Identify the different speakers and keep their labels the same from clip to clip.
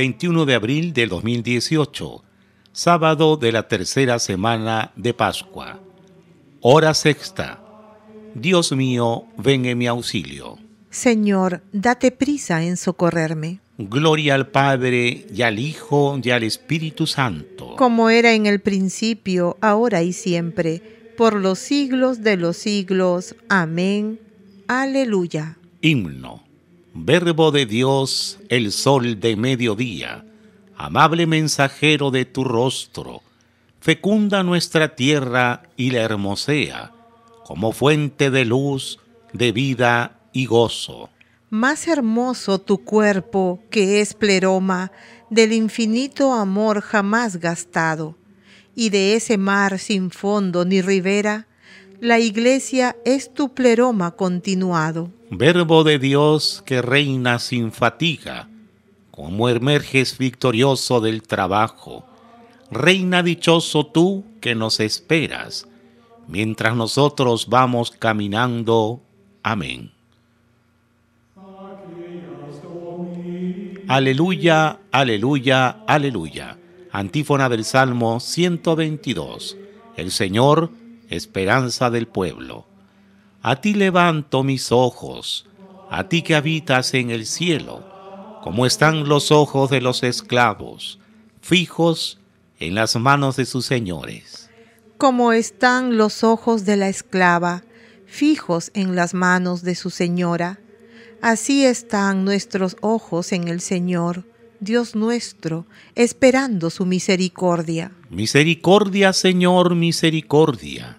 Speaker 1: 21 de abril del 2018, sábado de la tercera semana de Pascua. Hora sexta. Dios mío, ven en mi auxilio.
Speaker 2: Señor, date prisa en socorrerme.
Speaker 1: Gloria al Padre y al Hijo y al Espíritu Santo.
Speaker 2: Como era en el principio, ahora y siempre, por los siglos de los siglos. Amén. Aleluya.
Speaker 1: Himno. Verbo de Dios, el sol de mediodía, amable mensajero de tu rostro, fecunda nuestra tierra y la hermosea, como fuente de luz, de vida y gozo.
Speaker 2: Más hermoso tu cuerpo que es pleroma del infinito amor jamás gastado, y de ese mar sin fondo ni ribera, la iglesia es tu pleroma continuado.
Speaker 1: Verbo de Dios que reina sin fatiga, como emerges victorioso del trabajo. Reina dichoso tú que nos esperas, mientras nosotros vamos caminando. Amén. Aleluya, aleluya, aleluya. Antífona del Salmo 122. El Señor esperanza del pueblo. A ti levanto mis ojos, a ti que habitas en el cielo, como están los ojos de los esclavos, fijos en las manos de sus señores.
Speaker 2: Como están los ojos de la esclava, fijos en las manos de su señora, así están nuestros ojos en el Señor, Dios nuestro, esperando su misericordia.
Speaker 1: Misericordia, Señor, misericordia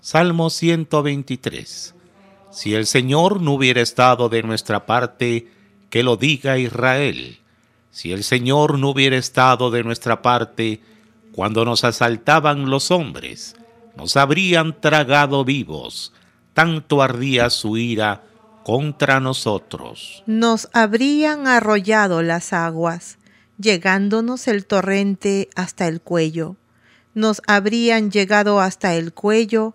Speaker 1: Salmo 123. Si el Señor no hubiera estado de nuestra parte, que lo diga Israel. Si el Señor no hubiera estado de nuestra parte, cuando nos asaltaban los hombres, nos habrían tragado vivos, tanto ardía su ira contra nosotros.
Speaker 2: Nos habrían arrollado las aguas, llegándonos el torrente hasta el cuello. Nos habrían llegado hasta el cuello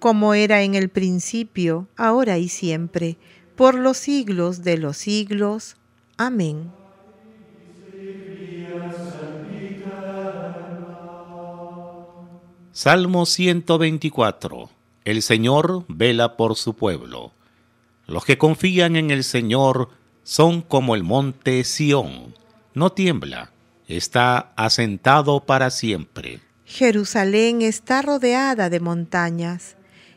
Speaker 2: como era en el principio, ahora y siempre, por los siglos de los siglos. Amén.
Speaker 1: Salmo 124. El Señor vela por su pueblo. Los que confían en el Señor son como el monte Sión. No tiembla, está asentado para siempre.
Speaker 2: Jerusalén está rodeada de montañas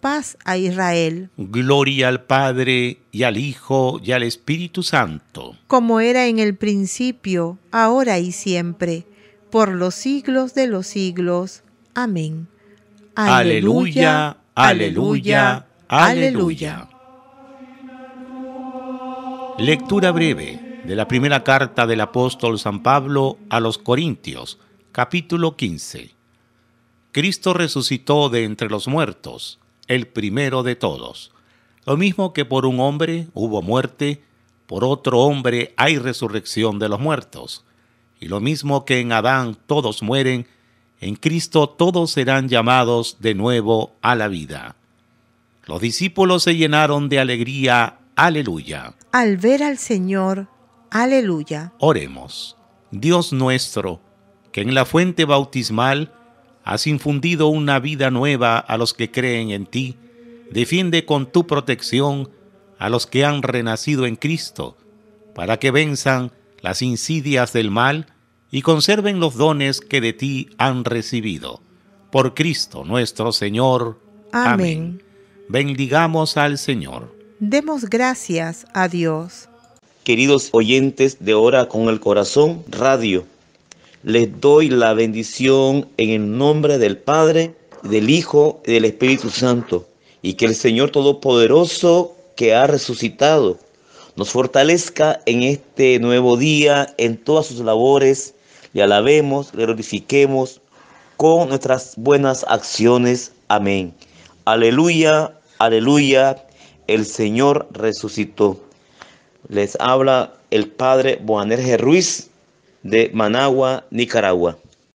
Speaker 2: paz a Israel.
Speaker 1: Gloria al Padre y al Hijo y al Espíritu Santo.
Speaker 2: Como era en el principio, ahora y siempre, por los siglos de los siglos. Amén. Aleluya, aleluya, aleluya.
Speaker 1: Lectura breve de la primera carta del apóstol San Pablo a los Corintios, capítulo 15. Cristo resucitó de entre los muertos el primero de todos. Lo mismo que por un hombre hubo muerte, por otro hombre hay resurrección de los muertos. Y lo mismo que en Adán todos mueren, en Cristo todos serán llamados de nuevo a la vida. Los discípulos se llenaron de alegría. Aleluya.
Speaker 2: Al ver al Señor. Aleluya.
Speaker 1: Oremos. Dios nuestro, que en la fuente bautismal Has infundido una vida nueva a los que creen en ti. Defiende con tu protección a los que han renacido en Cristo, para que venzan las insidias del mal y conserven los dones que de ti han recibido. Por Cristo nuestro Señor. Amén. Bendigamos al Señor.
Speaker 2: Demos gracias a Dios.
Speaker 1: Queridos oyentes de Hora con el Corazón Radio, les doy la bendición en el nombre del Padre, del Hijo y del Espíritu Santo. Y que el Señor Todopoderoso que ha resucitado nos fortalezca en este nuevo día, en todas sus labores. Le alabemos, le glorifiquemos con nuestras buenas acciones. Amén. Aleluya, aleluya. El Señor resucitó. Les habla el Padre Boanerges Ruiz de Managua, Nicaragua.